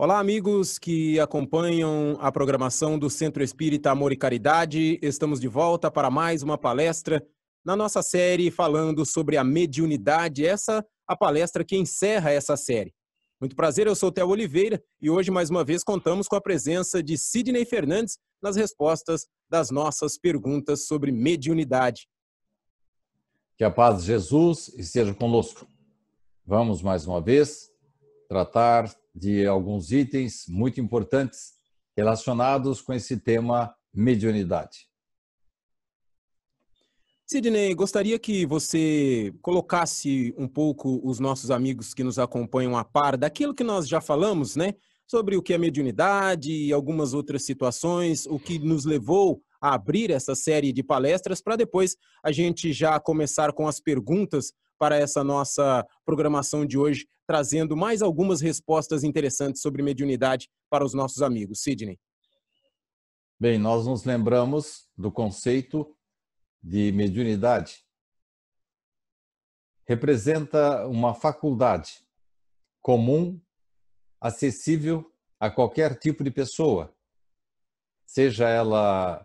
Olá, amigos que acompanham a programação do Centro Espírita Amor e Caridade. Estamos de volta para mais uma palestra na nossa série falando sobre a mediunidade. Essa a palestra que encerra essa série. Muito prazer, eu sou Theo Oliveira e hoje mais uma vez contamos com a presença de Sidney Fernandes nas respostas das nossas perguntas sobre mediunidade. Que a paz de Jesus esteja conosco. Vamos mais uma vez tratar de alguns itens muito importantes relacionados com esse tema mediunidade. Sidney, gostaria que você colocasse um pouco os nossos amigos que nos acompanham a par daquilo que nós já falamos, né? Sobre o que é mediunidade e algumas outras situações, o que nos levou a abrir essa série de palestras, para depois a gente já começar com as perguntas para essa nossa programação de hoje, trazendo mais algumas respostas interessantes sobre mediunidade para os nossos amigos. Sidney. Bem, nós nos lembramos do conceito de mediunidade. Representa uma faculdade comum, acessível a qualquer tipo de pessoa, seja ela,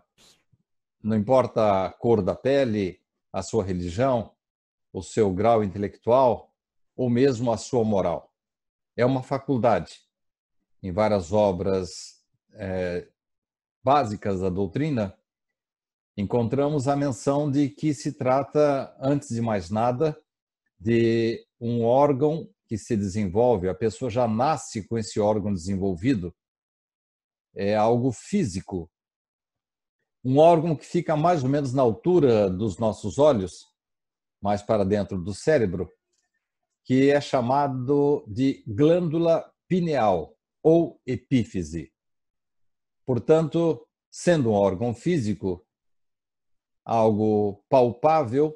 não importa a cor da pele, a sua religião, o seu grau intelectual ou mesmo a sua moral. É uma faculdade. Em várias obras é, básicas da doutrina, encontramos a menção de que se trata, antes de mais nada, de um órgão que se desenvolve, a pessoa já nasce com esse órgão desenvolvido, é algo físico. Um órgão que fica mais ou menos na altura dos nossos olhos, mais para dentro do cérebro, que é chamado de glândula pineal ou epífise. Portanto, sendo um órgão físico, algo palpável,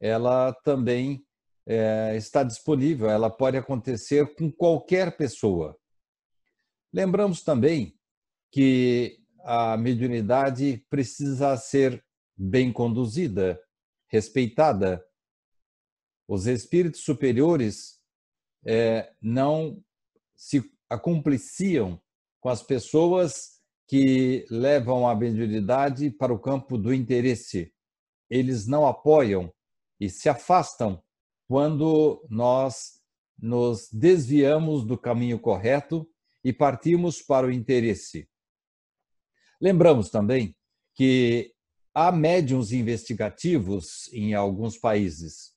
ela também é, está disponível, ela pode acontecer com qualquer pessoa. Lembramos também que a mediunidade precisa ser bem conduzida respeitada. Os espíritos superiores é, não se acompliciam com as pessoas que levam a mediunidade para o campo do interesse. Eles não apoiam e se afastam quando nós nos desviamos do caminho correto e partimos para o interesse. Lembramos também que há médiums investigativos em alguns países.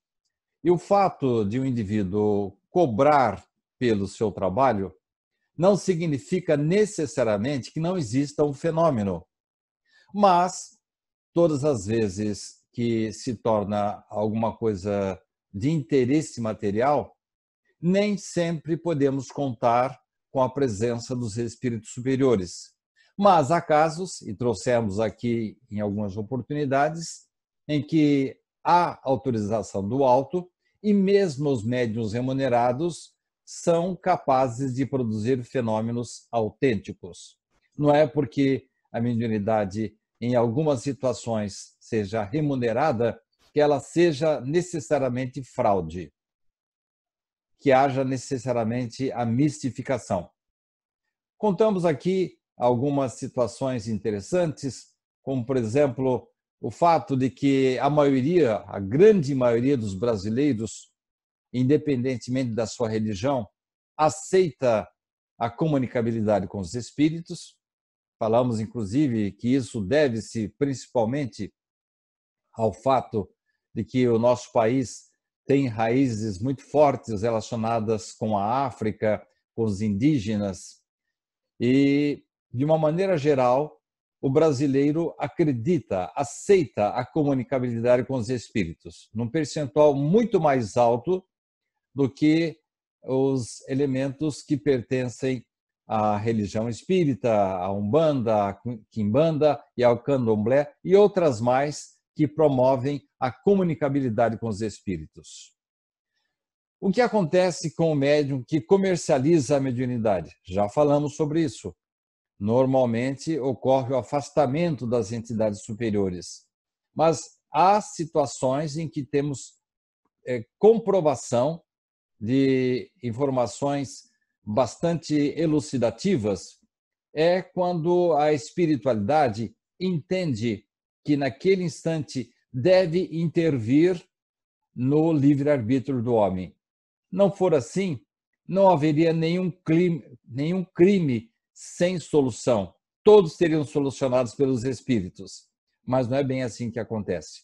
E o fato de um indivíduo cobrar pelo seu trabalho não significa necessariamente que não exista um fenômeno. Mas, todas as vezes que se torna alguma coisa de interesse material, nem sempre podemos contar com a presença dos espíritos superiores. Mas há casos, e trouxemos aqui em algumas oportunidades, em que há autorização do alto e mesmo os médiuns remunerados são capazes de produzir fenômenos autênticos. Não é porque a mediunidade, em algumas situações, seja remunerada que ela seja necessariamente fraude, que haja necessariamente a mistificação. Contamos aqui algumas situações interessantes, como, por exemplo, o fato de que a maioria, a grande maioria dos brasileiros, independentemente da sua religião, aceita a comunicabilidade com os espíritos. Falamos, inclusive, que isso deve-se principalmente ao fato de que o nosso país tem raízes muito fortes relacionadas com a África, com os indígenas. E de uma maneira geral, o brasileiro acredita, aceita a comunicabilidade com os espíritos, num percentual muito mais alto do que os elementos que pertencem à religião espírita, à Umbanda, à Quimbanda e ao Candomblé e outras mais que promovem a comunicabilidade com os espíritos. O que acontece com o médium que comercializa a mediunidade? Já falamos sobre isso. Normalmente ocorre o afastamento das entidades superiores, mas há situações em que temos é, comprovação de informações bastante elucidativas. É quando a espiritualidade entende que naquele instante deve intervir no livre-arbítrio do homem. Não for assim, não haveria nenhum crime, nenhum crime sem solução. Todos seriam solucionados pelos espíritos. Mas não é bem assim que acontece.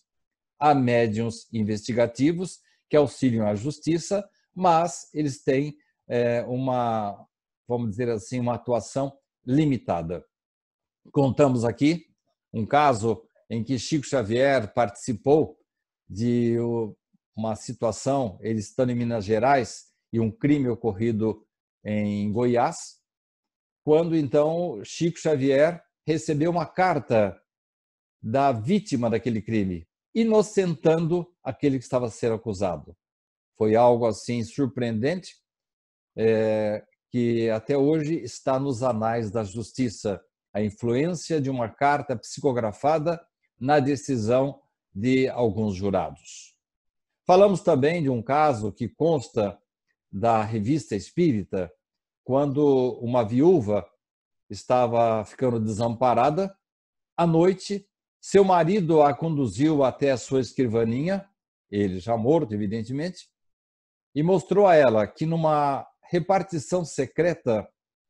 Há médiums investigativos que auxiliam a justiça, mas eles têm é, uma, vamos dizer assim, uma atuação limitada. Contamos aqui um caso em que Chico Xavier participou de uma situação, ele estando em Minas Gerais, e um crime ocorrido em Goiás, quando então Chico Xavier recebeu uma carta da vítima daquele crime, inocentando aquele que estava sendo acusado. Foi algo assim surpreendente é, que até hoje está nos anais da justiça a influência de uma carta psicografada na decisão de alguns jurados. Falamos também de um caso que consta da revista Espírita quando uma viúva estava ficando desamparada, à noite, seu marido a conduziu até a sua escrivaninha, ele já morto, evidentemente, e mostrou a ela que numa repartição secreta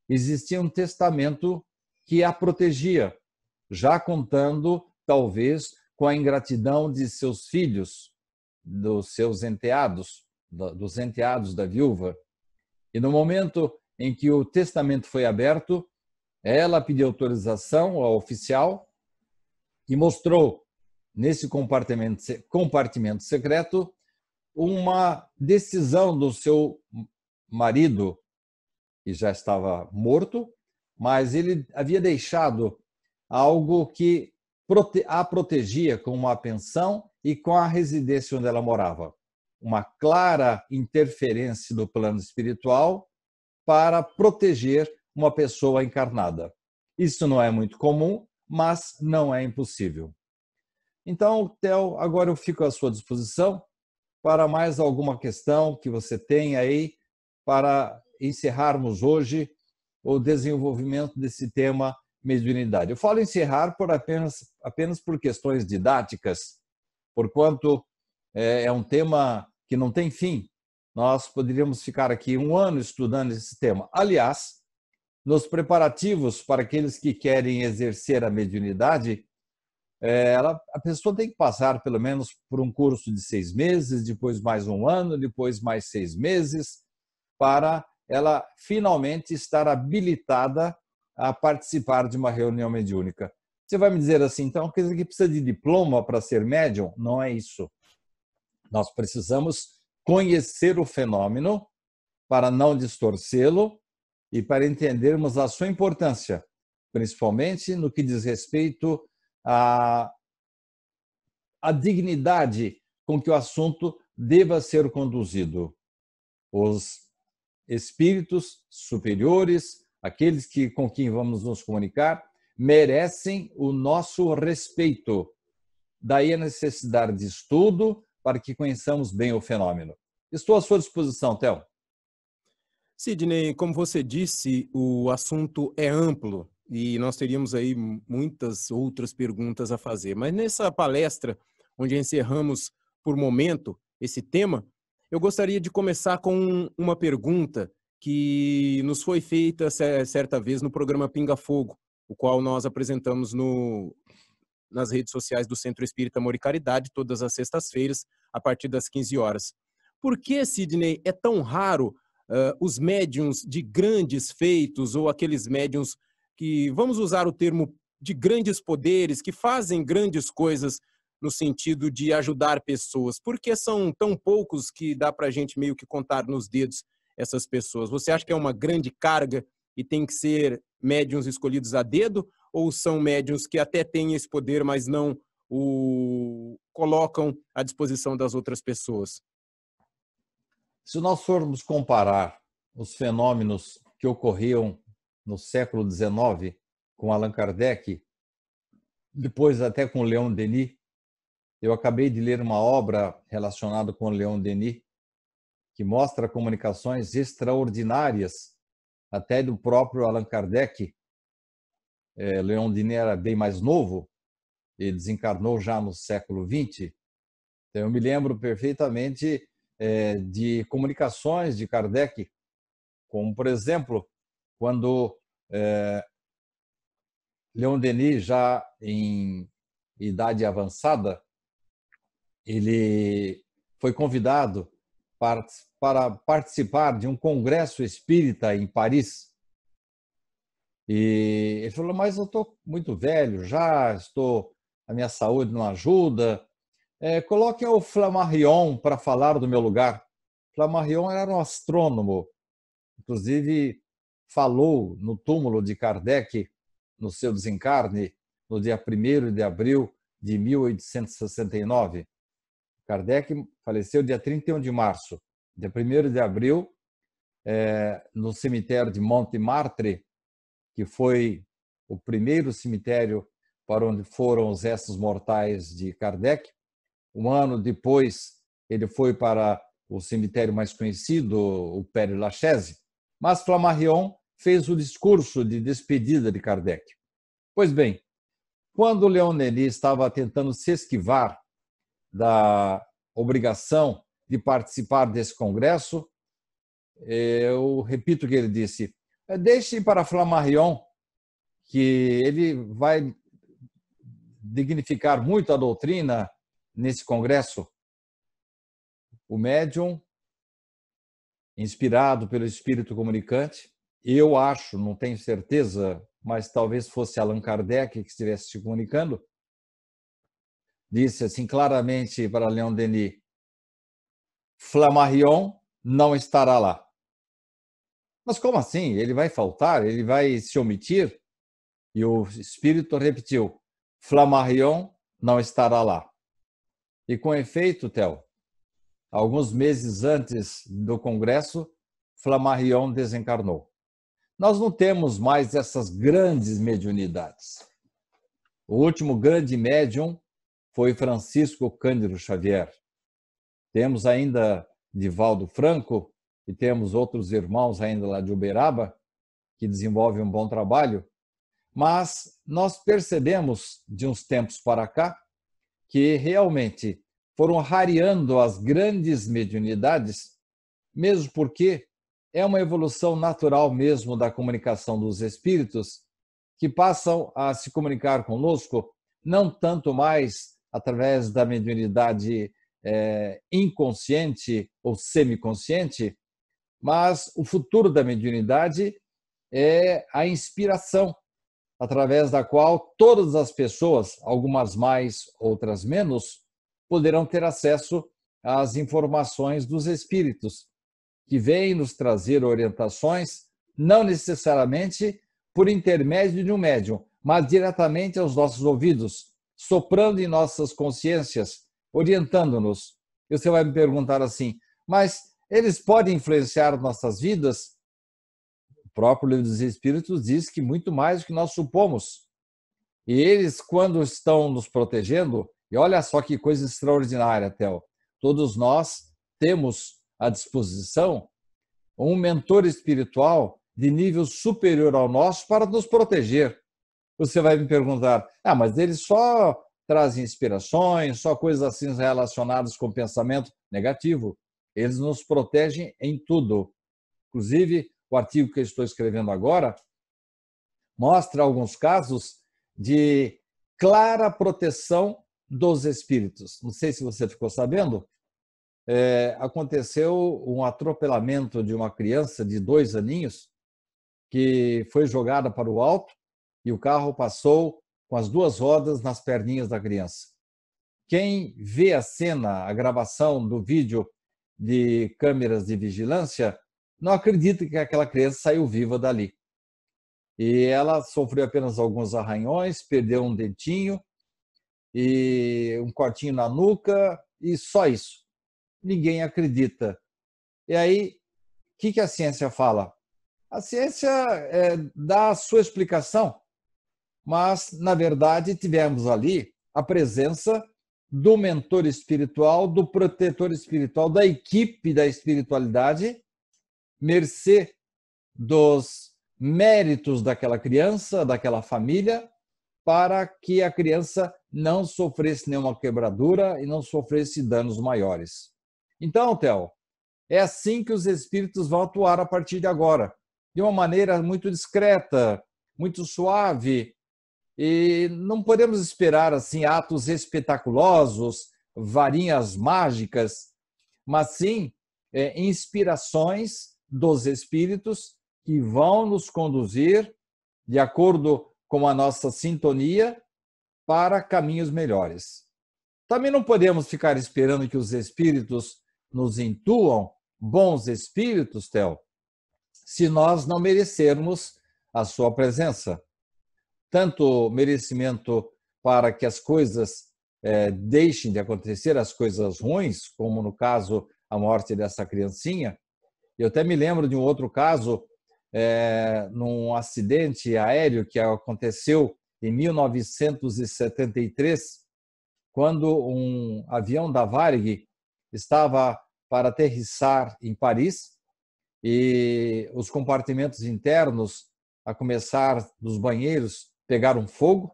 existia um testamento que a protegia, já contando, talvez, com a ingratidão de seus filhos, dos seus enteados, dos enteados da viúva. E no momento em que o testamento foi aberto, ela pediu autorização ao oficial e mostrou nesse compartimento, compartimento secreto uma decisão do seu marido, que já estava morto, mas ele havia deixado algo que a protegia com uma pensão e com a residência onde ela morava. Uma clara interferência do plano espiritual para proteger uma pessoa encarnada. Isso não é muito comum, mas não é impossível. Então, Theo, agora eu fico à sua disposição para mais alguma questão que você tenha aí para encerrarmos hoje o desenvolvimento desse tema mediunidade. Eu falo encerrar por apenas, apenas por questões didáticas, porquanto eh, é um tema que não tem fim. Nós poderíamos ficar aqui um ano estudando esse tema. Aliás, nos preparativos para aqueles que querem exercer a mediunidade, é, ela, a pessoa tem que passar pelo menos por um curso de seis meses, depois mais um ano, depois mais seis meses, para ela finalmente estar habilitada a participar de uma reunião mediúnica. Você vai me dizer assim, então, quer dizer que precisa de diploma para ser médium? Não é isso. Nós precisamos conhecer o fenômeno, para não distorcê-lo e para entendermos a sua importância, principalmente no que diz respeito à, à dignidade com que o assunto deva ser conduzido. Os espíritos superiores, aqueles que, com quem vamos nos comunicar, merecem o nosso respeito. Daí a necessidade de estudo, para que conheçamos bem o fenômeno. Estou à sua disposição, Theo. Sidney, como você disse, o assunto é amplo e nós teríamos aí muitas outras perguntas a fazer. Mas nessa palestra, onde encerramos por momento esse tema, eu gostaria de começar com uma pergunta que nos foi feita certa vez no programa Pinga Fogo, o qual nós apresentamos no, nas redes sociais do Centro Espírita Amor e Caridade, todas as sextas-feiras, a partir das 15 horas. Por que, Sidney, é tão raro uh, os médiums de grandes feitos ou aqueles médiums que, vamos usar o termo, de grandes poderes, que fazem grandes coisas no sentido de ajudar pessoas? Por que são tão poucos que dá para a gente meio que contar nos dedos essas pessoas? Você acha que é uma grande carga e tem que ser médiums escolhidos a dedo? ou são médios que até têm esse poder, mas não o colocam à disposição das outras pessoas? Se nós formos comparar os fenômenos que ocorriam no século XIX com Allan Kardec, depois até com Leon Denis, eu acabei de ler uma obra relacionada com Leon Denis, que mostra comunicações extraordinárias, até do próprio Allan Kardec, é, Leon Diné era bem mais novo, ele desencarnou já no século XX. Então, eu me lembro perfeitamente é, de comunicações de Kardec, como, por exemplo, quando é, Leon Denis, já em idade avançada, ele foi convidado para, para participar de um congresso espírita em Paris, e ele falou, mas eu estou muito velho já, estou a minha saúde não ajuda. É, coloque o Flammarion para falar do meu lugar. Flammarion era um astrônomo, inclusive falou no túmulo de Kardec, no seu desencarne, no dia 1 de abril de 1869. Kardec faleceu dia 31 de março. Dia 1 de abril, é, no cemitério de Montmartre, que foi o primeiro cemitério para onde foram os restos mortais de Kardec. Um ano depois, ele foi para o cemitério mais conhecido, o Père Lachaise, mas Flammarion fez o discurso de despedida de Kardec. Pois bem, quando Leon Denis estava tentando se esquivar da obrigação de participar desse congresso, eu repito o que ele disse: Deixe para Flammarion, que ele vai dignificar muito a doutrina nesse congresso. O médium, inspirado pelo espírito comunicante, eu acho, não tenho certeza, mas talvez fosse Allan Kardec que estivesse se comunicando, disse assim claramente para Leon Denis: Flammarion não estará lá. Mas como assim? Ele vai faltar? Ele vai se omitir? E o espírito repetiu: Flammarion não estará lá. E com efeito, Theo, alguns meses antes do congresso, Flammarion desencarnou. Nós não temos mais essas grandes mediunidades. O último grande médium foi Francisco Cândido Xavier. Temos ainda Divaldo Franco, e temos outros irmãos ainda lá de Uberaba, que desenvolvem um bom trabalho, mas nós percebemos de uns tempos para cá que realmente foram rareando as grandes mediunidades, mesmo porque é uma evolução natural mesmo da comunicação dos espíritos, que passam a se comunicar conosco não tanto mais através da mediunidade é, inconsciente ou semiconsciente, mas o futuro da mediunidade é a inspiração, através da qual todas as pessoas, algumas mais, outras menos, poderão ter acesso às informações dos espíritos, que vêm nos trazer orientações, não necessariamente por intermédio de um médium, mas diretamente aos nossos ouvidos, soprando em nossas consciências, orientando-nos. Você vai me perguntar assim, mas eles podem influenciar nossas vidas? O próprio Livro dos Espíritos diz que muito mais do que nós supomos. E eles, quando estão nos protegendo, e olha só que coisa extraordinária, Théo, todos nós temos à disposição um mentor espiritual de nível superior ao nosso para nos proteger. Você vai me perguntar, ah, mas eles só trazem inspirações, só coisas assim relacionadas com pensamento negativo. Eles nos protegem em tudo. Inclusive, o artigo que eu estou escrevendo agora mostra alguns casos de clara proteção dos espíritos. Não sei se você ficou sabendo, é, aconteceu um atropelamento de uma criança de dois aninhos que foi jogada para o alto e o carro passou com as duas rodas nas perninhas da criança. Quem vê a cena, a gravação do vídeo de câmeras de vigilância, não acredita que aquela criança saiu viva dali. E ela sofreu apenas alguns arranhões, perdeu um dentinho e um cortinho na nuca e só isso. Ninguém acredita. E aí, o que, que a ciência fala? A ciência é, dá a sua explicação, mas, na verdade, tivemos ali a presença do mentor espiritual, do protetor espiritual, da equipe da espiritualidade, mercê dos méritos daquela criança, daquela família, para que a criança não sofresse nenhuma quebradura e não sofresse danos maiores. Então, Theo, é assim que os espíritos vão atuar a partir de agora, de uma maneira muito discreta, muito suave, e não podemos esperar assim atos espetaculosos, varinhas mágicas, mas sim é, inspirações dos espíritos que vão nos conduzir de acordo com a nossa sintonia para caminhos melhores. Também não podemos ficar esperando que os espíritos nos intuam bons espíritos, Tel, se nós não merecermos a sua presença tanto merecimento para que as coisas é, deixem de acontecer, as coisas ruins, como no caso a morte dessa criancinha. Eu até me lembro de um outro caso, é, num acidente aéreo que aconteceu em 1973, quando um avião da Varig estava para aterrissar em Paris e os compartimentos internos, a começar dos banheiros, pegaram fogo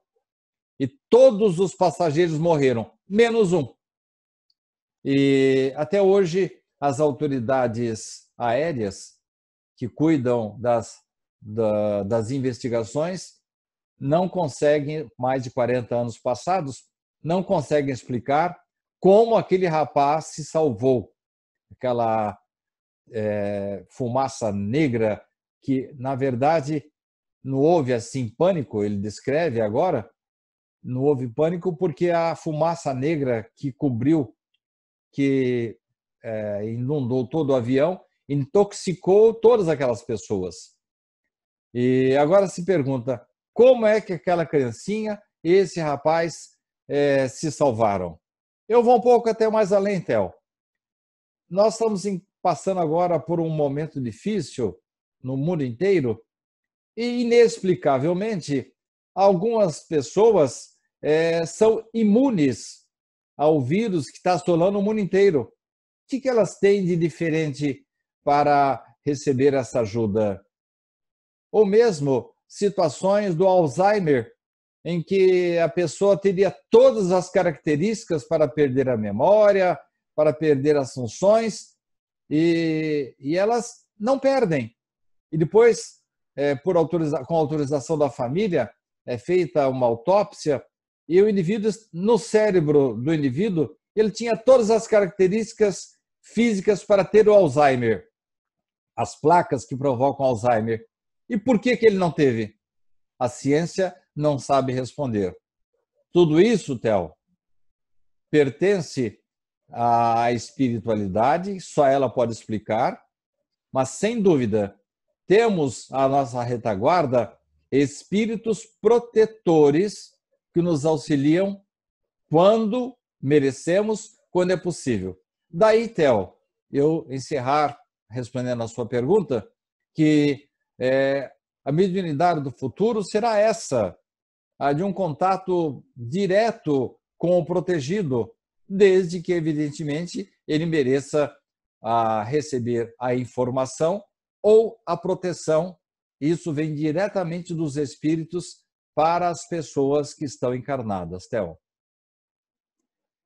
e todos os passageiros morreram, menos um. E até hoje, as autoridades aéreas que cuidam das, da, das investigações não conseguem, mais de 40 anos passados, não conseguem explicar como aquele rapaz se salvou. Aquela é, fumaça negra que, na verdade, não houve assim pânico, ele descreve agora, não houve pânico porque a fumaça negra que cobriu, que é, inundou todo o avião, intoxicou todas aquelas pessoas. E agora se pergunta como é que aquela criancinha esse rapaz é, se salvaram. Eu vou um pouco até mais além, Théo. Nós estamos passando agora por um momento difícil no mundo inteiro e, inexplicavelmente, algumas pessoas é, são imunes ao vírus que está assolando o mundo inteiro. O que, que elas têm de diferente para receber essa ajuda? Ou mesmo situações do Alzheimer, em que a pessoa teria todas as características para perder a memória, para perder as funções, e, e elas não perdem. E depois é, por autoriza com autorização da família, é feita uma autópsia e o indivíduo, no cérebro do indivíduo, ele tinha todas as características físicas para ter o Alzheimer, as placas que provocam Alzheimer. E por que, que ele não teve? A ciência não sabe responder. Tudo isso, Theo, pertence à espiritualidade, só ela pode explicar, mas sem dúvida temos à nossa retaguarda espíritos protetores que nos auxiliam quando merecemos, quando é possível. Daí, Theo, eu encerrar respondendo à sua pergunta, que é, a mediunidade do futuro será essa, a de um contato direto com o protegido, desde que, evidentemente, ele mereça a, receber a informação ou a proteção, isso vem diretamente dos espíritos para as pessoas que estão encarnadas, Theo.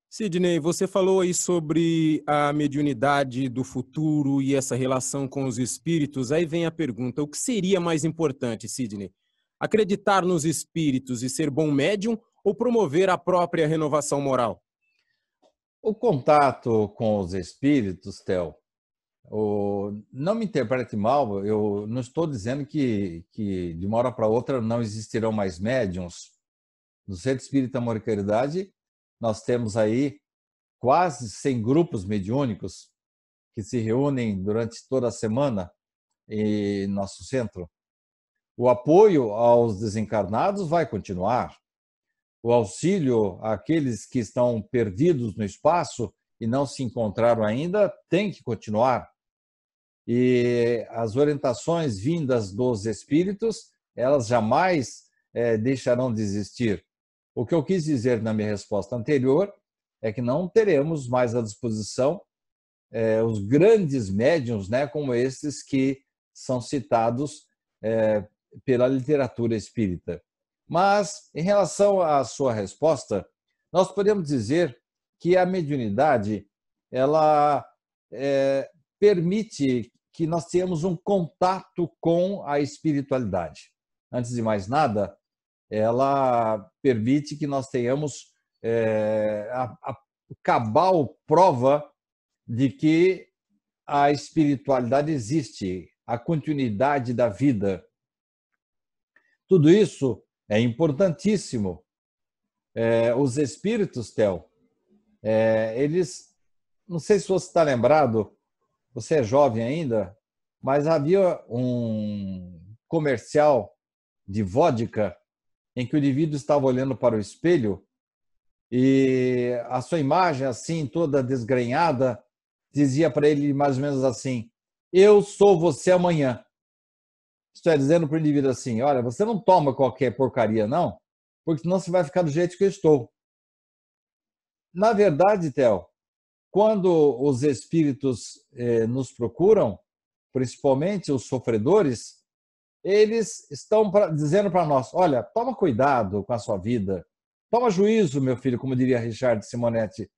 Sidney, você falou aí sobre a mediunidade do futuro e essa relação com os espíritos. Aí vem a pergunta: o que seria mais importante, Sidney? Acreditar nos espíritos e ser bom médium ou promover a própria renovação moral? O contato com os espíritos, Theo, o, não me interprete mal, eu não estou dizendo que, que de uma hora para outra não existirão mais médiums. No Centro Espírita Amor e Caridade, nós temos aí quase 100 grupos mediúnicos que se reúnem durante toda a semana em nosso centro. O apoio aos desencarnados vai continuar. O auxílio àqueles que estão perdidos no espaço e não se encontraram ainda, tem que continuar. E as orientações vindas dos espíritos, elas jamais é, deixarão de existir. O que eu quis dizer na minha resposta anterior é que não teremos mais à disposição é, os grandes médiums, né, como esses que são citados é, pela literatura espírita. Mas, em relação à sua resposta, nós podemos dizer que a mediunidade ela é, permite que nós tenhamos um contato com a espiritualidade. Antes de mais nada, ela permite que nós tenhamos é, a, a cabal prova de que a espiritualidade existe, a continuidade da vida. Tudo isso é importantíssimo. É, os espíritos, Tel, é, eles, não sei se você está lembrado, você é jovem ainda, mas havia um comercial de vodka em que o indivíduo estava olhando para o espelho e a sua imagem, assim, toda desgrenhada, dizia para ele mais ou menos assim: Eu sou você amanhã. Estou é dizendo para o indivíduo assim: Olha, você não toma qualquer porcaria, não, porque senão você vai ficar do jeito que eu estou. Na verdade, Theo, quando os espíritos eh, nos procuram, principalmente os sofredores, eles estão pra, dizendo para nós: olha, toma cuidado com a sua vida, toma juízo, meu filho, como diria Richard Simonetti,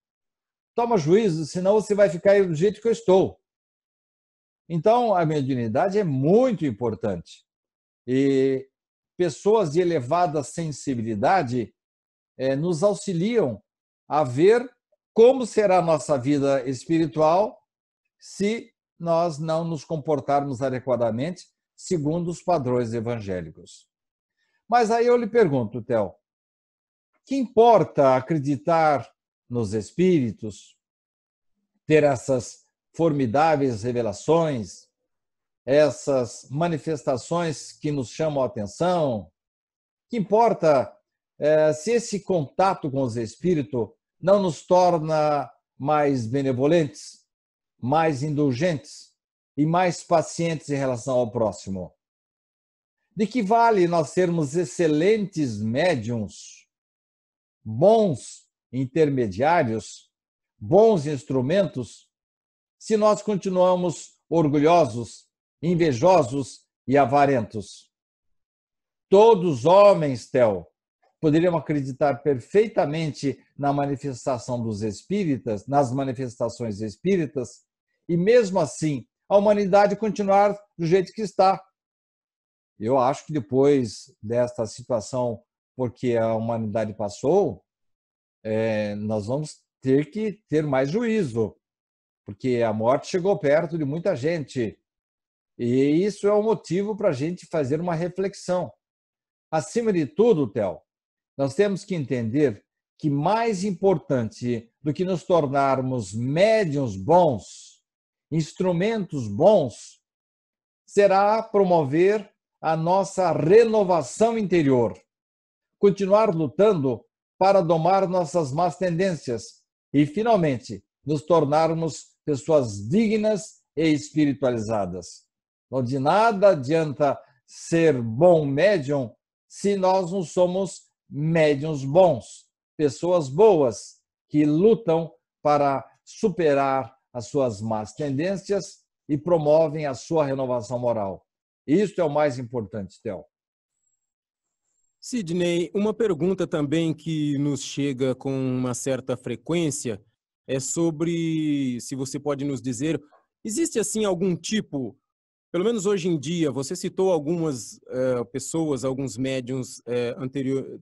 toma juízo, senão você vai ficar do jeito que eu estou. Então, a mediunidade é muito importante. E pessoas de elevada sensibilidade eh, nos auxiliam a ver como será a nossa vida espiritual se nós não nos comportarmos adequadamente segundo os padrões evangélicos. Mas aí eu lhe pergunto, Théo, que importa acreditar nos espíritos, ter essas formidáveis revelações, essas manifestações que nos chamam a atenção? Que importa eh, se esse contato com os espíritos não nos torna mais benevolentes, mais indulgentes e mais pacientes em relação ao próximo? De que vale nós sermos excelentes médiums, bons intermediários, bons instrumentos, se nós continuamos orgulhosos, invejosos e avarentos? Todos homens, Tel, poderiam acreditar perfeitamente na manifestação dos espíritas, nas manifestações espíritas, e mesmo assim a humanidade continuar do jeito que está. Eu acho que depois desta situação porque a humanidade passou, é, nós vamos ter que ter mais juízo, porque a morte chegou perto de muita gente. E isso é um motivo para a gente fazer uma reflexão. Acima de tudo, Theo, nós temos que entender que mais importante do que nos tornarmos médiums bons, instrumentos bons, será promover a nossa renovação interior, continuar lutando para domar nossas más tendências e, finalmente, nos tornarmos pessoas dignas e espiritualizadas. de nada adianta ser bom médium se nós não somos médiums bons pessoas boas que lutam para superar as suas más tendências e promovem a sua renovação moral. Isso é o mais importante, Theo. Sidney, uma pergunta também que nos chega com uma certa frequência é sobre se você pode nos dizer, existe assim algum tipo, pelo menos hoje em dia, você citou algumas uh, pessoas, alguns médiums uh, anterior,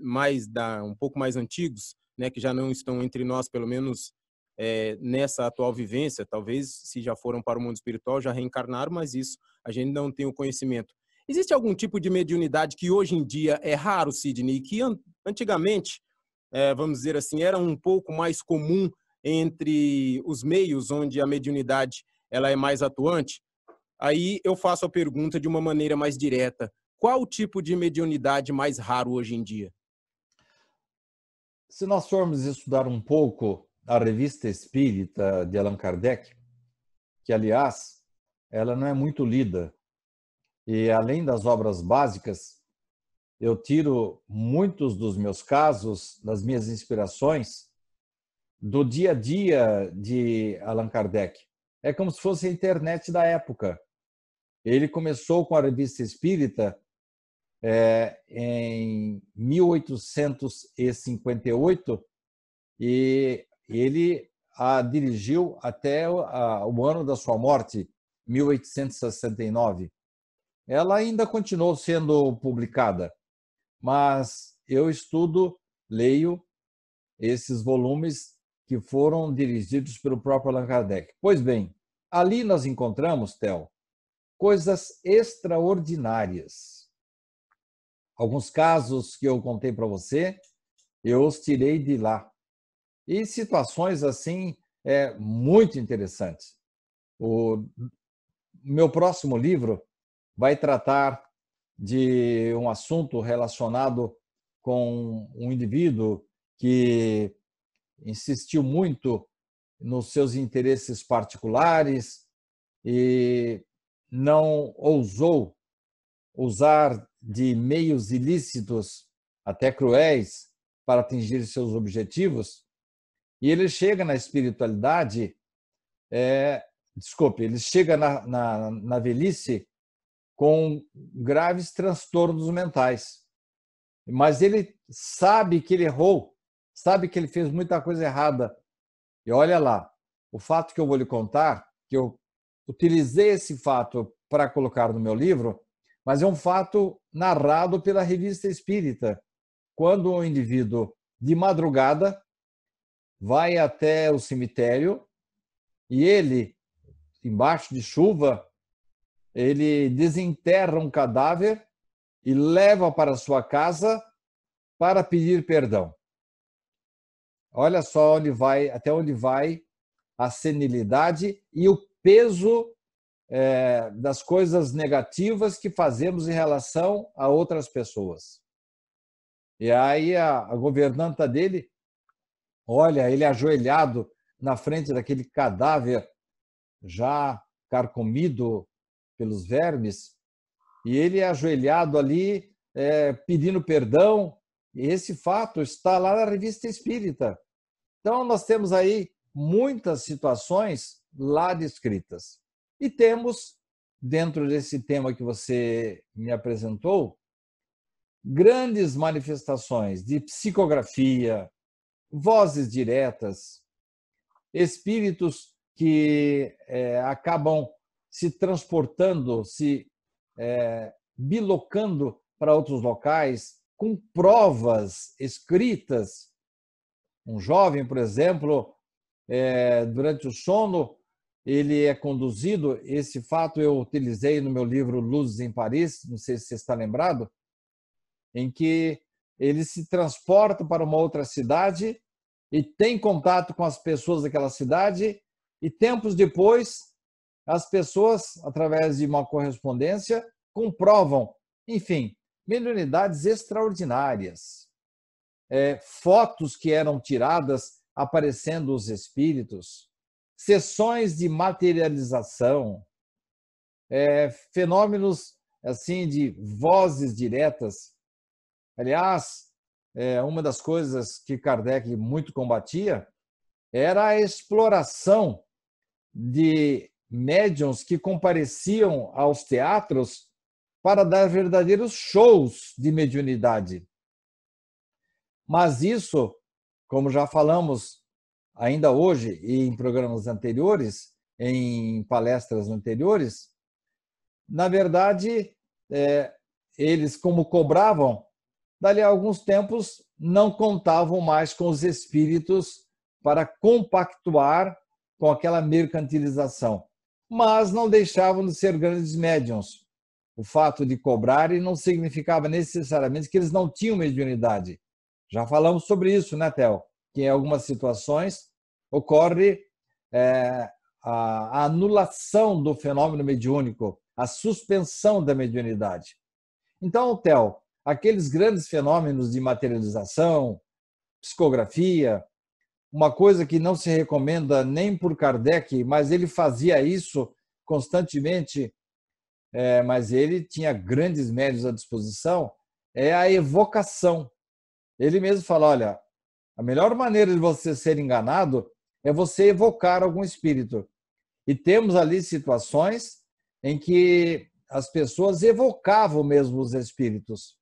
mais da um pouco mais antigos, né, que já não estão entre nós, pelo menos é, nessa atual vivência. Talvez se já foram para o mundo espiritual já reencarnaram, mas isso a gente não tem o conhecimento. Existe algum tipo de mediunidade que hoje em dia é raro, Sidney, que an antigamente, é, vamos dizer assim, era um pouco mais comum entre os meios onde a mediunidade ela é mais atuante? Aí eu faço a pergunta de uma maneira mais direta. Qual o tipo de mediunidade mais raro hoje em dia? Se nós formos estudar um pouco a revista espírita de Allan Kardec, que aliás, ela não é muito lida, e além das obras básicas, eu tiro muitos dos meus casos, das minhas inspirações, do dia a dia de Allan Kardec. É como se fosse a internet da época. Ele começou com a revista espírita é, em 1858 e ele a dirigiu até o ano da sua morte, 1869. Ela ainda continuou sendo publicada, mas eu estudo, leio esses volumes que foram dirigidos pelo próprio Allan Kardec. Pois bem, ali nós encontramos, Tel, coisas extraordinárias Alguns casos que eu contei para você, eu os tirei de lá. E situações assim é muito interessantes. O meu próximo livro vai tratar de um assunto relacionado com um indivíduo que insistiu muito nos seus interesses particulares e não ousou usar de meios ilícitos, até cruéis, para atingir seus objetivos. E ele chega na espiritualidade, é, desculpe, ele chega na, na, na velhice com graves transtornos mentais. Mas ele sabe que ele errou, sabe que ele fez muita coisa errada. E olha lá, o fato que eu vou lhe contar, que eu utilizei esse fato para colocar no meu livro, mas é um fato narrado pela revista espírita, quando um indivíduo de madrugada vai até o cemitério e ele, embaixo de chuva, ele desenterra um cadáver e leva para sua casa para pedir perdão. Olha só onde vai, até onde vai a senilidade e o peso é, das coisas negativas que fazemos em relação a outras pessoas. E aí a, a governanta dele olha ele ajoelhado na frente daquele cadáver já carcomido pelos vermes, e ele é ajoelhado ali é, pedindo perdão. E esse fato está lá na revista Espírita. Então, nós temos aí muitas situações lá descritas. E temos, dentro desse tema que você me apresentou, grandes manifestações de psicografia, vozes diretas, espíritos que é, acabam se transportando, se é, bilocando para outros locais, com provas escritas. Um jovem, por exemplo, é, durante o sono, ele é conduzido. Esse fato eu utilizei no meu livro Luzes em Paris, não sei se você está lembrado, em que ele se transporta para uma outra cidade e tem contato com as pessoas daquela cidade e tempos depois as pessoas através de uma correspondência comprovam, enfim, mediunidades extraordinárias, é, fotos que eram tiradas aparecendo os espíritos, sessões de materialização, é, fenômenos assim de vozes diretas. Aliás, é, uma das coisas que Kardec muito combatia era a exploração de médiums que compareciam aos teatros para dar verdadeiros shows de mediunidade. Mas isso, como já falamos, ainda hoje e em programas anteriores, em palestras anteriores, na verdade, é, eles, como cobravam, dali a alguns tempos não contavam mais com os espíritos para compactuar com aquela mercantilização, mas não deixavam de ser grandes médiums. O fato de cobrarem não significava necessariamente que eles não tinham mediunidade. Já falamos sobre isso, né, Theo? que em algumas situações ocorre é, a, anulação do fenômeno mediúnico, a suspensão da mediunidade. Então, Theo, aqueles grandes fenômenos de materialização, psicografia, uma coisa que não se recomenda nem por Kardec, mas ele fazia isso constantemente, é, mas ele tinha grandes médios à disposição, é a evocação. Ele mesmo fala: olha, a melhor maneira de você ser enganado é você evocar algum espírito. E temos ali situações em que as pessoas evocavam mesmo os espíritos.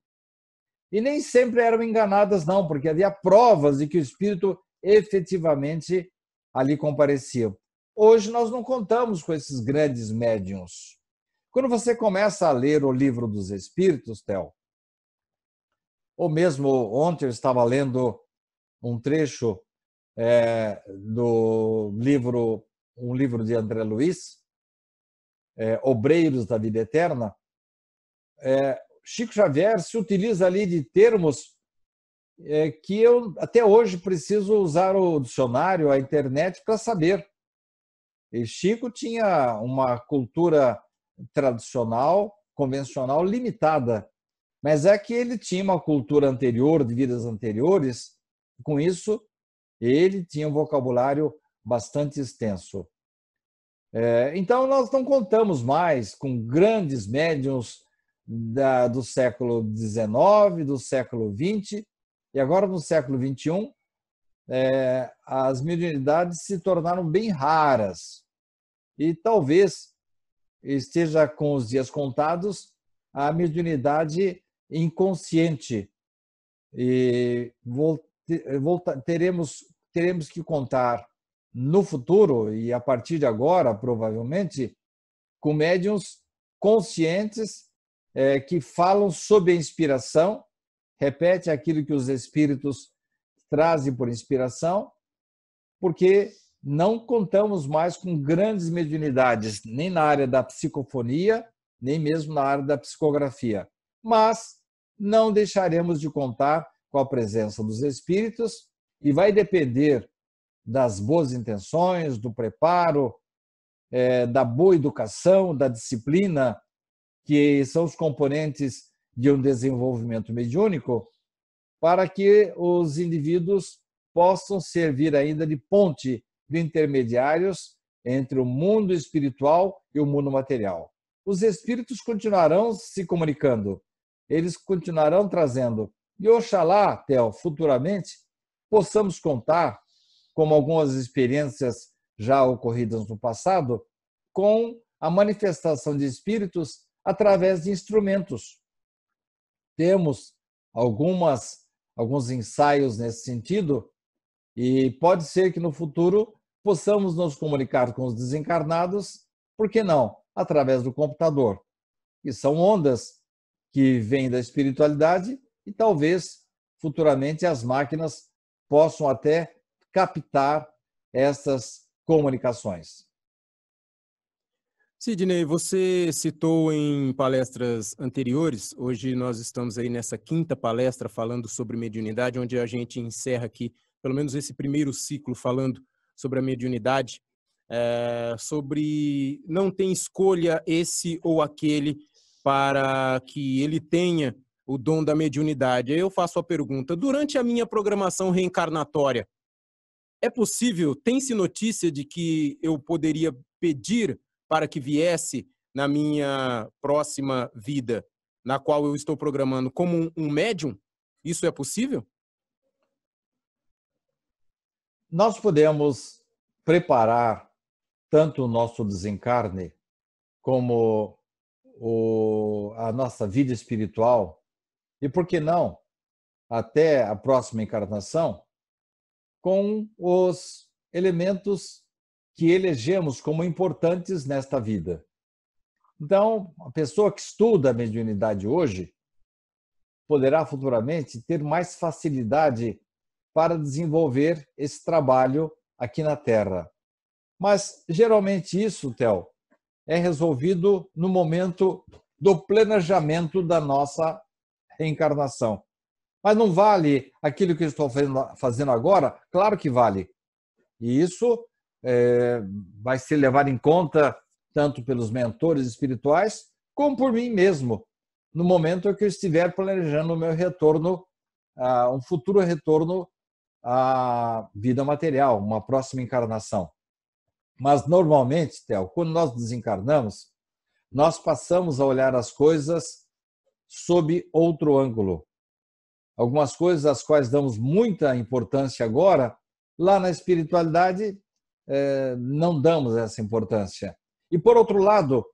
E nem sempre eram enganadas, não, porque havia provas de que o espírito efetivamente ali comparecia. Hoje nós não contamos com esses grandes médiums. Quando você começa a ler o livro dos Espíritos, Théo, ou mesmo ontem eu estava lendo um trecho é, do livro, um livro de André Luiz, é, Obreiros da Vida Eterna, é, Chico Xavier se utiliza ali de termos que eu até hoje preciso usar o dicionário, a internet para saber. E Chico tinha uma cultura tradicional, convencional limitada, mas é que ele tinha uma cultura anterior, de vidas anteriores, com isso, ele tinha um vocabulário bastante extenso. É, então, nós não contamos mais com grandes médiums da, do século XIX, do século XX, e agora no século XXI, é, as mediunidades se tornaram bem raras. E talvez esteja com os dias contados a mediunidade inconsciente. E teremos, teremos que contar no futuro e a partir de agora, provavelmente, com médiums conscientes é, que falam sob a inspiração, repete aquilo que os espíritos trazem por inspiração, porque não contamos mais com grandes mediunidades, nem na área da psicofonia, nem mesmo na área da psicografia. Mas não deixaremos de contar com a presença dos espíritos e vai depender das boas intenções, do preparo, é, da boa educação, da disciplina, que são os componentes de um desenvolvimento mediúnico, para que os indivíduos possam servir ainda de ponte de intermediários entre o mundo espiritual e o mundo material. Os espíritos continuarão se comunicando, eles continuarão trazendo e oxalá, Theo, futuramente, possamos contar, como algumas experiências já ocorridas no passado, com a manifestação de espíritos através de instrumentos. Temos algumas alguns ensaios nesse sentido e pode ser que no futuro possamos nos comunicar com os desencarnados, por que não, através do computador. E são ondas que vêm da espiritualidade e talvez futuramente as máquinas possam até captar essas comunicações. Sidney, você citou em palestras anteriores, hoje nós estamos aí nessa quinta palestra falando sobre mediunidade, onde a gente encerra aqui, pelo menos esse primeiro ciclo falando sobre a mediunidade, é, sobre não tem escolha esse ou aquele para que ele tenha o dom da mediunidade. Eu faço a pergunta: durante a minha programação reencarnatória, é possível, tem-se notícia de que eu poderia pedir para que viesse na minha próxima vida, na qual eu estou programando, como um médium? Isso é possível? Nós podemos preparar tanto o nosso desencarne como o, a nossa vida espiritual e por que não, até a próxima encarnação, com os elementos que elegemos como importantes nesta vida. Então, a pessoa que estuda a mediunidade hoje poderá futuramente ter mais facilidade para desenvolver esse trabalho aqui na Terra. Mas geralmente isso, tel é resolvido no momento do planejamento da nossa reencarnação. Mas não vale aquilo que estou fazendo agora? Claro que vale. E isso é, vai ser levado em conta tanto pelos mentores espirituais como por mim mesmo, no momento que eu estiver planejando o meu retorno, uh, um futuro retorno à vida material, uma próxima encarnação. Mas normalmente, Theo, quando nós desencarnamos, nós passamos a olhar as coisas sob outro ângulo. Algumas coisas às quais damos muita importância agora, lá na espiritualidade eh, não damos essa importância. E por outro lado,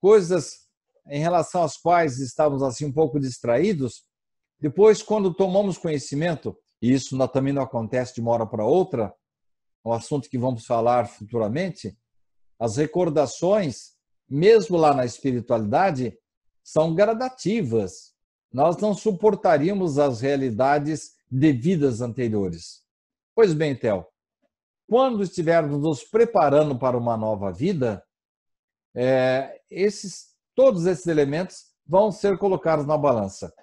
coisas em relação às quais estávamos assim um pouco distraídos, depois quando tomamos conhecimento, e isso também não acontece de uma hora para outra, é um assunto que vamos falar futuramente, as recordações, mesmo lá na espiritualidade, são gradativas. Nós não suportaríamos as realidades de vidas anteriores. Pois bem, Tel, quando estivermos nos preparando para uma nova vida, é, esses, todos esses elementos vão ser colocados na balança.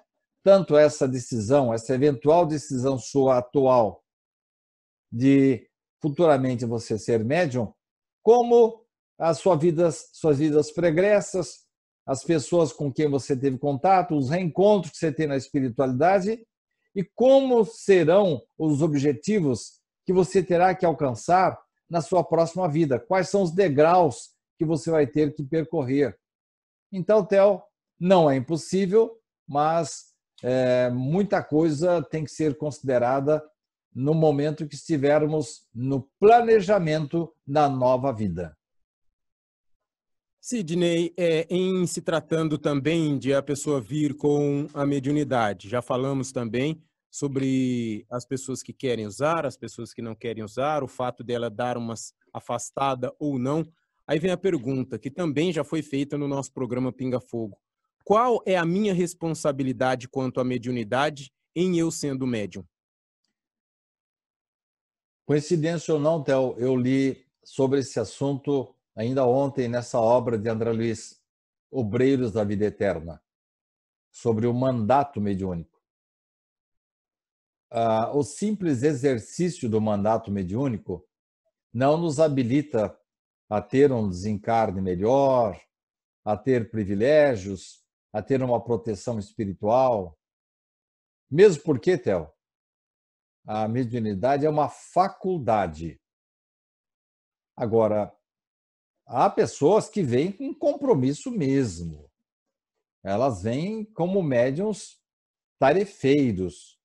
Tanto essa decisão, essa eventual decisão sua atual de futuramente você ser médium, como as suas vidas, suas vidas pregressas, as pessoas com quem você teve contato, os reencontros que você tem na espiritualidade e como serão os objetivos que você terá que alcançar na sua próxima vida, quais são os degraus que você vai ter que percorrer. Então, Theo, não é impossível, mas é, muita coisa tem que ser considerada no momento que estivermos no planejamento da nova vida. Sidney, é, em se tratando também de a pessoa vir com a mediunidade, já falamos também sobre as pessoas que querem usar, as pessoas que não querem usar, o fato dela dar uma afastada ou não. Aí vem a pergunta, que também já foi feita no nosso programa Pinga Fogo. Qual é a minha responsabilidade quanto à mediunidade em eu sendo médium? Coincidência ou não, Theo, eu li sobre esse assunto ainda ontem nessa obra de André Luiz, Obreiros da Vida Eterna, sobre o mandato mediúnico. Ah, o simples exercício do mandato mediúnico não nos habilita a ter um desencarne melhor, a ter privilégios, a ter uma proteção espiritual. Mesmo porque, Theo, a mediunidade é uma faculdade. Agora, há pessoas que vêm com compromisso mesmo. Elas vêm como médiums tarefeiros.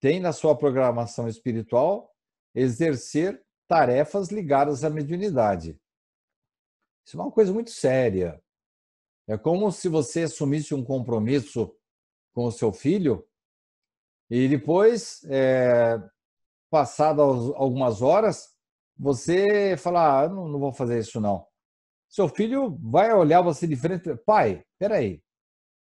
Tem na sua programação espiritual exercer tarefas ligadas à mediunidade. Isso é uma coisa muito séria. É como se você assumisse um compromisso com o seu filho e depois, é, algumas horas, você falar, ah, não, não vou fazer isso não. Seu filho vai olhar você de frente, pai, peraí,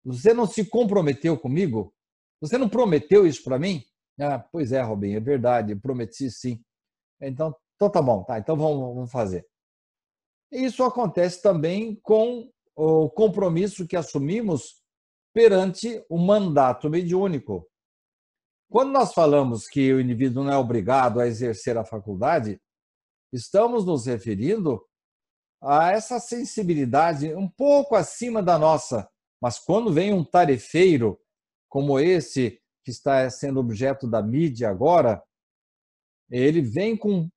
você não se comprometeu comigo? Você não prometeu isso para mim? Ah, pois é, Robin, é verdade, prometi sim. Então, então tá bom, tá, então vamos, vamos fazer. Isso acontece também com o compromisso que assumimos perante o mandato mediúnico. Quando nós falamos que o indivíduo não é obrigado a exercer a faculdade, Estamos nos referindo a essa sensibilidade um pouco acima da nossa. Mas quando vem um tarefeiro como esse, que está sendo objeto da mídia agora, ele vem com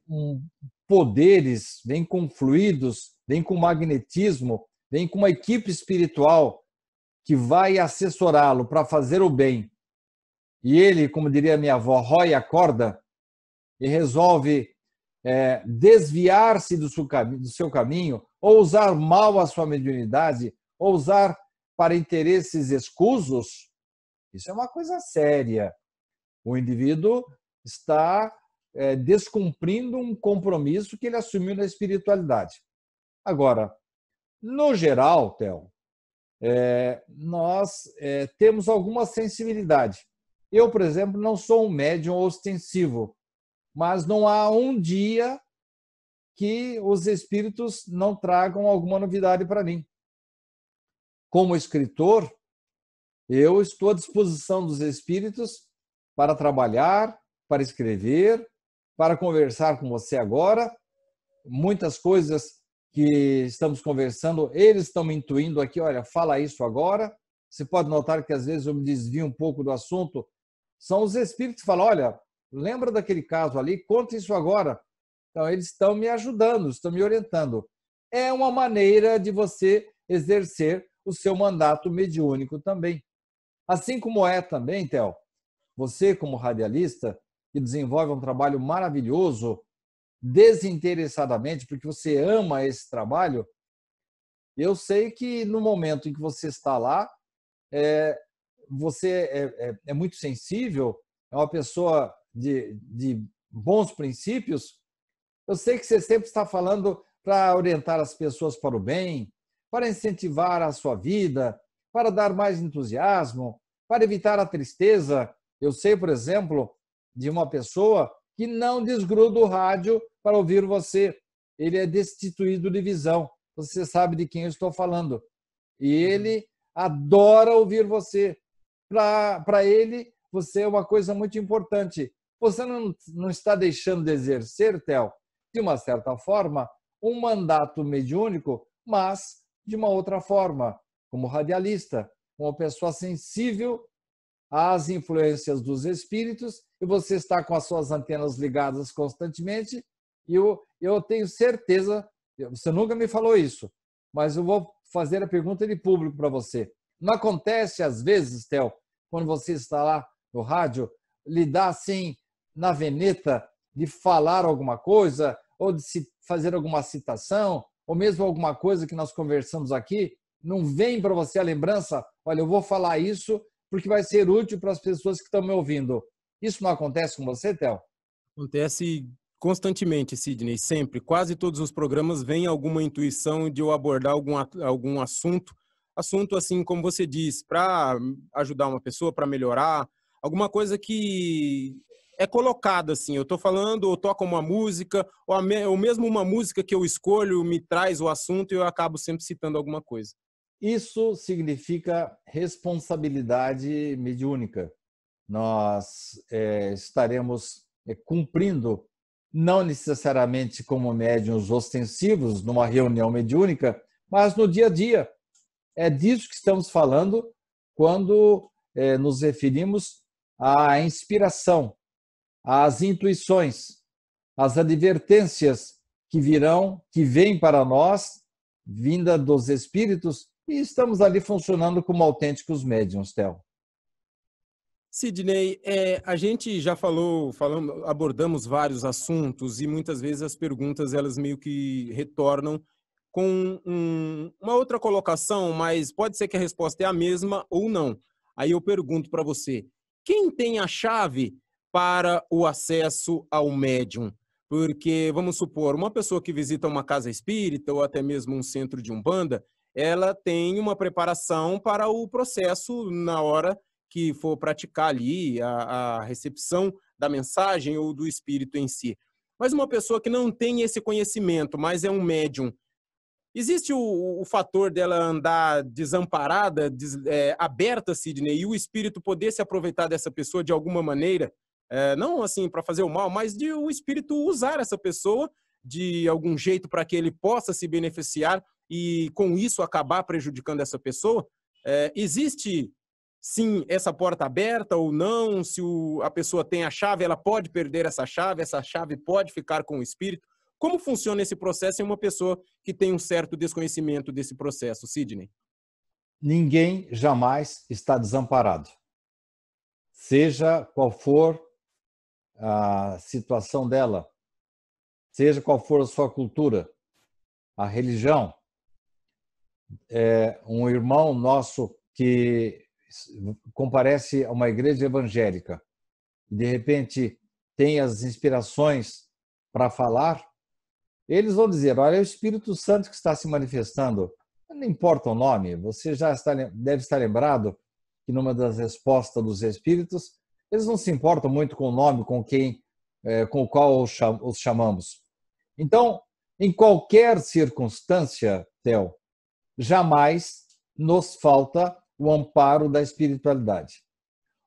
poderes, vem com fluidos, vem com magnetismo, vem com uma equipe espiritual que vai assessorá-lo para fazer o bem. E ele, como diria minha avó, rói a corda e resolve é, desviar-se do, do seu caminho, ou usar mal a sua mediunidade, ou usar para interesses escusos, isso é uma coisa séria. O indivíduo está é, descumprindo um compromisso que ele assumiu na espiritualidade. Agora, no geral, Theo, é, nós é, temos alguma sensibilidade. Eu, por exemplo, não sou um médium ostensivo mas não há um dia que os espíritos não tragam alguma novidade para mim. Como escritor, eu estou à disposição dos espíritos para trabalhar, para escrever, para conversar com você agora. Muitas coisas que estamos conversando, eles estão me intuindo aqui, olha, fala isso agora. Você pode notar que às vezes eu me desvio um pouco do assunto. São os espíritos que falam, olha, lembra daquele caso ali, conta isso agora. Então, eles estão me ajudando, estão me orientando. É uma maneira de você exercer o seu mandato mediúnico também. Assim como é também, Théo, você como radialista, que desenvolve um trabalho maravilhoso, desinteressadamente, porque você ama esse trabalho, eu sei que no momento em que você está lá, é, você é, é, é muito sensível, é uma pessoa de, de bons princípios, eu sei que você sempre está falando para orientar as pessoas para o bem, para incentivar a sua vida, para dar mais entusiasmo, para evitar a tristeza. Eu sei, por exemplo, de uma pessoa que não desgruda o rádio para ouvir você. Ele é destituído de visão. Você sabe de quem eu estou falando. E uhum. ele adora ouvir você. Para ele, você é uma coisa muito importante você não, não está deixando de exercer, Tel, de uma certa forma, um mandato mediúnico, mas de uma outra forma, como radialista, uma pessoa sensível às influências dos espíritos, e você está com as suas antenas ligadas constantemente, e eu, eu tenho certeza, você nunca me falou isso, mas eu vou fazer a pergunta de público para você. Não acontece às vezes, Tel, quando você está lá no rádio, lhe dá assim na veneta de falar alguma coisa, ou de se fazer alguma citação, ou mesmo alguma coisa que nós conversamos aqui, não vem para você a lembrança, olha, eu vou falar isso porque vai ser útil para as pessoas que estão me ouvindo. Isso não acontece com você, tel Acontece constantemente, Sidney, sempre. Quase todos os programas vem alguma intuição de eu abordar algum, algum assunto. Assunto, assim, como você diz, para ajudar uma pessoa, para melhorar. Alguma coisa que é colocada, assim. Eu estou falando, ou toco uma música, ou, me, ou mesmo uma música que eu escolho me traz o assunto e eu acabo sempre citando alguma coisa. Isso significa responsabilidade mediúnica. Nós é, estaremos é, cumprindo, não necessariamente como médiums ostensivos, numa reunião mediúnica, mas no dia a dia. É disso que estamos falando quando é, nos referimos à inspiração, às intuições, às advertências que virão, que vêm para nós, vinda dos espíritos, e estamos ali funcionando como autênticos médiums, Theo. Sidney, é, a gente já falou, abordamos vários assuntos e muitas vezes as perguntas elas meio que retornam com um, uma outra colocação, mas pode ser que a resposta é a mesma ou não. Aí eu pergunto para você: quem tem a chave para o acesso ao médium. Porque, vamos supor, uma pessoa que visita uma casa espírita ou até mesmo um centro de umbanda, ela tem uma preparação para o processo na hora que for praticar ali a, a recepção da mensagem ou do espírito em si. Mas uma pessoa que não tem esse conhecimento, mas é um médium, existe o, o fator dela andar desamparada, des, é, aberta, Sidney, e o espírito poder se aproveitar dessa pessoa de alguma maneira? é, não assim para fazer o mal, mas de o espírito usar essa pessoa de algum jeito para que ele possa se beneficiar e com isso acabar prejudicando essa pessoa. É, existe sim essa porta aberta ou não? Se o, a pessoa tem a chave, ela pode perder essa chave, essa chave pode ficar com o espírito. Como funciona esse processo em uma pessoa que tem um certo desconhecimento desse processo, Sidney? Ninguém jamais está desamparado. Seja qual for a situação dela, seja qual for a sua cultura, a religião. É, um irmão nosso que comparece a uma igreja evangélica e de repente tem as inspirações para falar, eles vão dizer: olha, é o Espírito Santo que está se manifestando. Não importa o nome, você já está, deve estar lembrado que numa das respostas dos Espíritos, eles não se importam muito com o nome, com quem, é, com o qual os chamamos. Então, em qualquer circunstância, Theo, jamais nos falta o amparo da espiritualidade.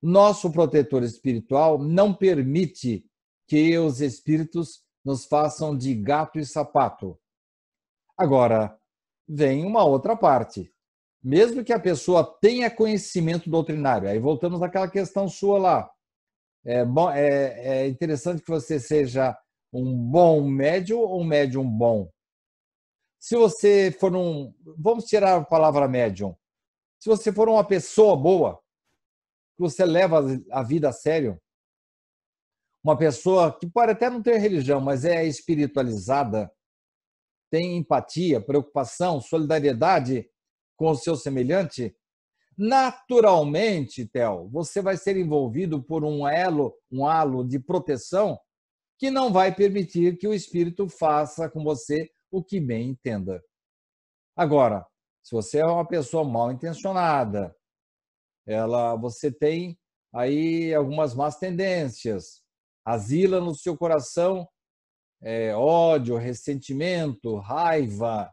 Nosso protetor espiritual não permite que os espíritos nos façam de gato e sapato. Agora, vem uma outra parte. Mesmo que a pessoa tenha conhecimento doutrinário, aí voltamos àquela questão sua lá. É, bom, é, é interessante que você seja um bom médium ou um médium bom. Se você for um. Vamos tirar a palavra médium. Se você for uma pessoa boa, que você leva a vida a sério, uma pessoa que pode até não ter religião, mas é espiritualizada, tem empatia, preocupação, solidariedade com o seu semelhante, naturalmente, Tel, você vai ser envolvido por um elo, um halo de proteção que não vai permitir que o espírito faça com você o que bem entenda. Agora, se você é uma pessoa mal intencionada, ela, você tem aí algumas más tendências, asila no seu coração é, ódio, ressentimento, raiva,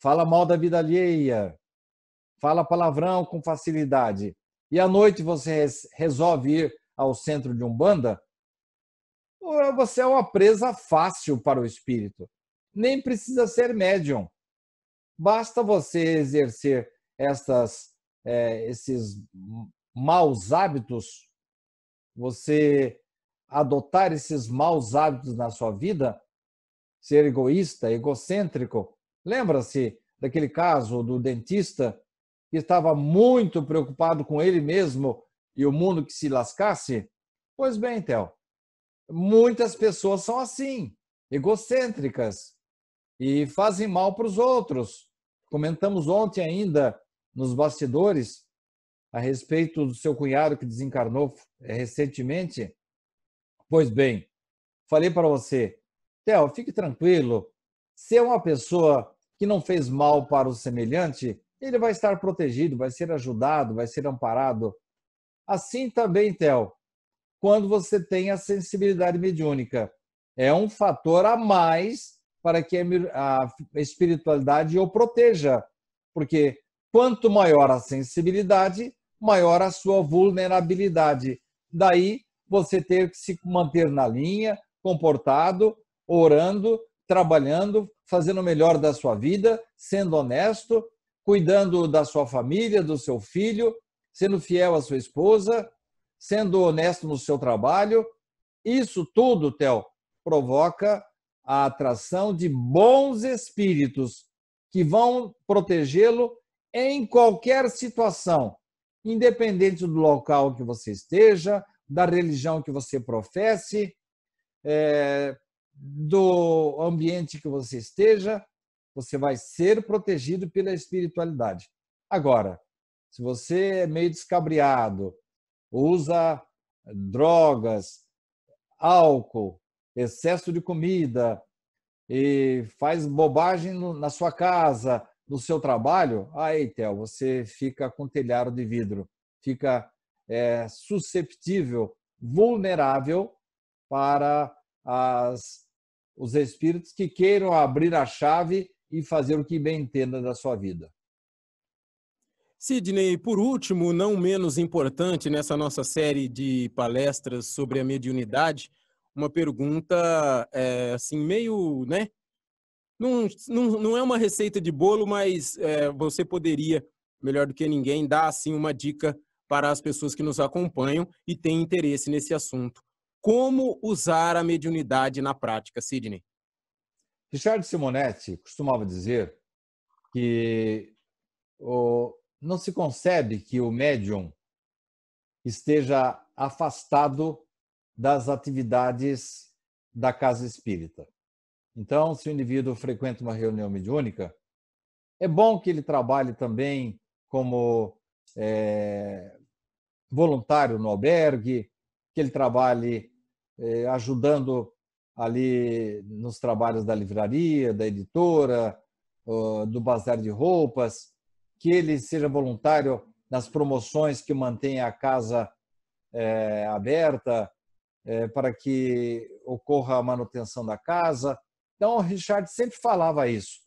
fala mal da vida alheia, fala palavrão com facilidade, e à noite você resolve ir ao centro de Umbanda, é, você é uma presa fácil para o espírito. Nem precisa ser médium. Basta você exercer estas, é, esses maus hábitos, você adotar esses maus hábitos na sua vida, ser egoísta, egocêntrico. Lembra-se daquele caso do dentista estava muito preocupado com ele mesmo e o mundo que se lascasse? Pois bem, Tel, muitas pessoas são assim, egocêntricas e fazem mal para os outros. Comentamos ontem ainda nos bastidores a respeito do seu cunhado que desencarnou eh, recentemente. Pois bem, falei para você, Theo, fique tranquilo. Se é uma pessoa que não fez mal para o semelhante, ele vai estar protegido, vai ser ajudado, vai ser amparado. Assim também, Tel, quando você tem a sensibilidade mediúnica, é um fator a mais para que a espiritualidade o proteja, porque quanto maior a sensibilidade, maior a sua vulnerabilidade. Daí você ter que se manter na linha, comportado, orando, trabalhando, fazendo o melhor da sua vida, sendo honesto, cuidando da sua família, do seu filho, sendo fiel à sua esposa, sendo honesto no seu trabalho. Isso tudo, Theo, provoca a atração de bons espíritos que vão protegê-lo em qualquer situação, independente do local que você esteja, da religião que você professe, é, do ambiente que você esteja você vai ser protegido pela espiritualidade. Agora, se você é meio descabriado, usa drogas, álcool, excesso de comida e faz bobagem na sua casa, no seu trabalho, aí, Theo, você fica com telhado de vidro, fica é, susceptível, vulnerável para as, os espíritos que queiram abrir a chave e fazer o que bem entenda da sua vida. Sidney, por último, não menos importante nessa nossa série de palestras sobre a mediunidade, uma pergunta é, assim meio, né? Não, não, não é uma receita de bolo, mas é, você poderia, melhor do que ninguém, dar assim uma dica para as pessoas que nos acompanham e têm interesse nesse assunto. Como usar a mediunidade na prática, Sidney? Richard Simonetti costumava dizer que o, não se concebe que o médium esteja afastado das atividades da casa espírita. Então, se o indivíduo frequenta uma reunião mediúnica, é bom que ele trabalhe também como é, voluntário no albergue, que ele trabalhe é, ajudando ali nos trabalhos da livraria, da editora, do bazar de roupas, que ele seja voluntário nas promoções que mantém a casa é, aberta, é, para que ocorra a manutenção da casa. Então, o Richard sempre falava isso,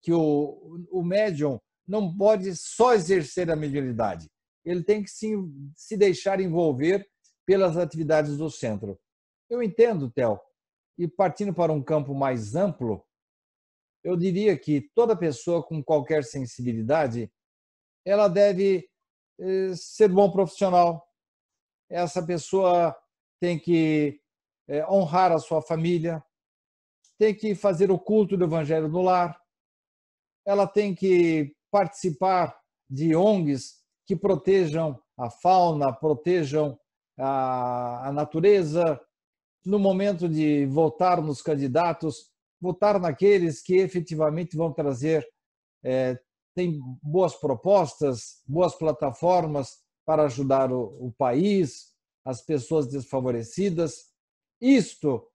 que o, o médium não pode só exercer a mediunidade, ele tem que se, se deixar envolver pelas atividades do centro. Eu entendo, Théo, e partindo para um campo mais amplo, eu diria que toda pessoa com qualquer sensibilidade, ela deve eh, ser bom profissional. Essa pessoa tem que eh, honrar a sua família, tem que fazer o culto do evangelho no lar, ela tem que participar de ONGs que protejam a fauna, protejam a, a natureza, no momento de votar nos candidatos, votar naqueles que efetivamente vão trazer, é, tem boas propostas, boas plataformas para ajudar o, o país, as pessoas desfavorecidas. Isto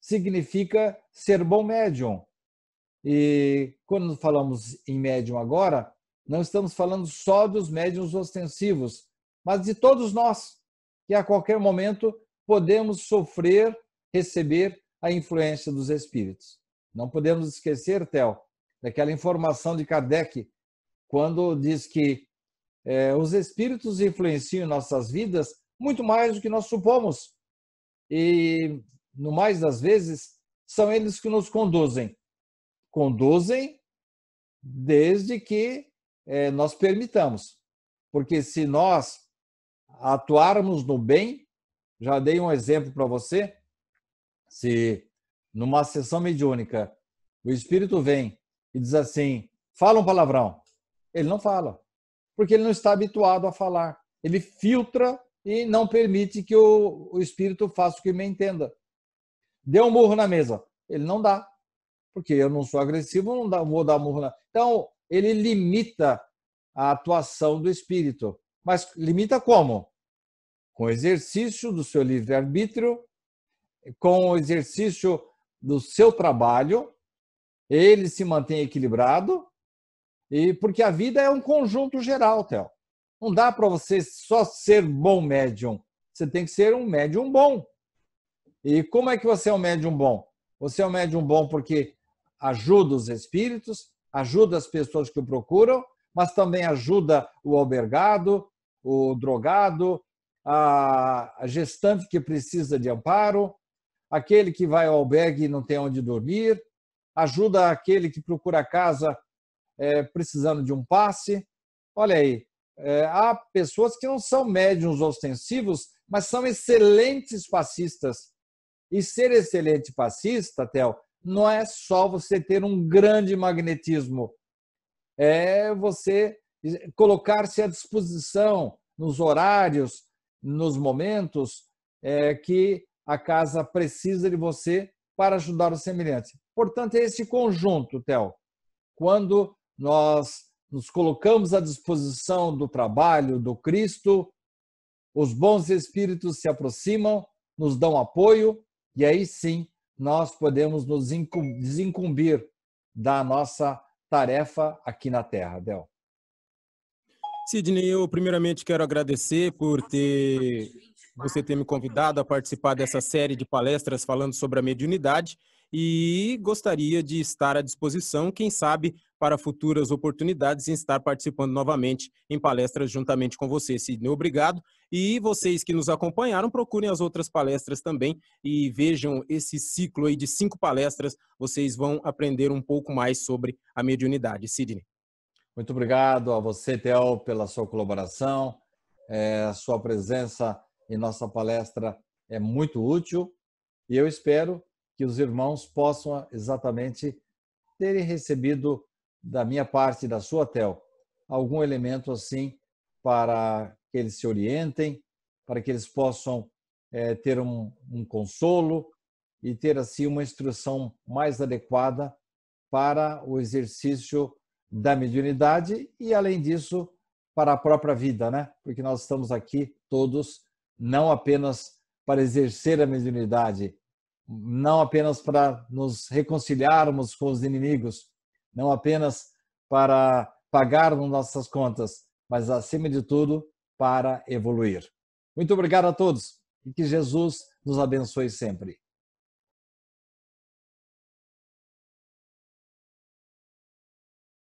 significa ser bom médium. E quando falamos em médium agora, não estamos falando só dos médiums ostensivos, mas de todos nós, que a qualquer momento podemos sofrer, receber a influência dos espíritos. Não podemos esquecer, Tel, daquela informação de Kardec, quando diz que é, os espíritos influenciam nossas vidas muito mais do que nós supomos. E, no mais das vezes, são eles que nos conduzem. Conduzem desde que é, nós permitamos. Porque se nós atuarmos no bem, já dei um exemplo para você. Se numa sessão mediúnica o espírito vem e diz assim: fala um palavrão, ele não fala, porque ele não está habituado a falar. Ele filtra e não permite que o, o espírito faça o que me entenda. Deu um murro na mesa, ele não dá, porque eu não sou agressivo, não dá, vou dar murro na. Então, ele limita a atuação do espírito. Mas limita como? com o exercício do seu livre-arbítrio, com o exercício do seu trabalho, ele se mantém equilibrado, e porque a vida é um conjunto geral, Théo. Não dá para você só ser bom médium, você tem que ser um médium bom. E como é que você é um médium bom? Você é um médium bom porque ajuda os espíritos, ajuda as pessoas que o procuram, mas também ajuda o albergado, o drogado, a gestante que precisa de amparo, aquele que vai ao albergue e não tem onde dormir, ajuda aquele que procura casa é, precisando de um passe. Olha aí, é, há pessoas que não são médiums ostensivos, mas são excelentes passistas. E ser excelente passista, Tel, não é só você ter um grande magnetismo, é você colocar-se à disposição nos horários, nos momentos é, que a casa precisa de você para ajudar o semelhante. Portanto, é esse conjunto, Theo. Quando nós nos colocamos à disposição do trabalho do Cristo, os bons espíritos se aproximam, nos dão apoio e aí sim nós podemos nos desincumbir da nossa tarefa aqui na Terra, Del. Sidney, eu primeiramente quero agradecer por ter você ter me convidado a participar dessa série de palestras falando sobre a mediunidade e gostaria de estar à disposição, quem sabe, para futuras oportunidades em estar participando novamente em palestras juntamente com você, Sidney. Obrigado. E vocês que nos acompanharam, procurem as outras palestras também e vejam esse ciclo aí de cinco palestras. Vocês vão aprender um pouco mais sobre a mediunidade. Sidney. Muito obrigado a você, Theo, pela sua colaboração. É, a sua presença em nossa palestra é muito útil e eu espero que os irmãos possam exatamente terem recebido da minha parte, da sua, Theo, algum elemento assim para que eles se orientem, para que eles possam é, ter um, um consolo e ter assim uma instrução mais adequada para o exercício da mediunidade e, além disso, para a própria vida, né? Porque nós estamos aqui todos não apenas para exercer a mediunidade, não apenas para nos reconciliarmos com os inimigos, não apenas para pagarmos nossas contas, mas acima de tudo para evoluir. Muito obrigado a todos e que Jesus nos abençoe sempre.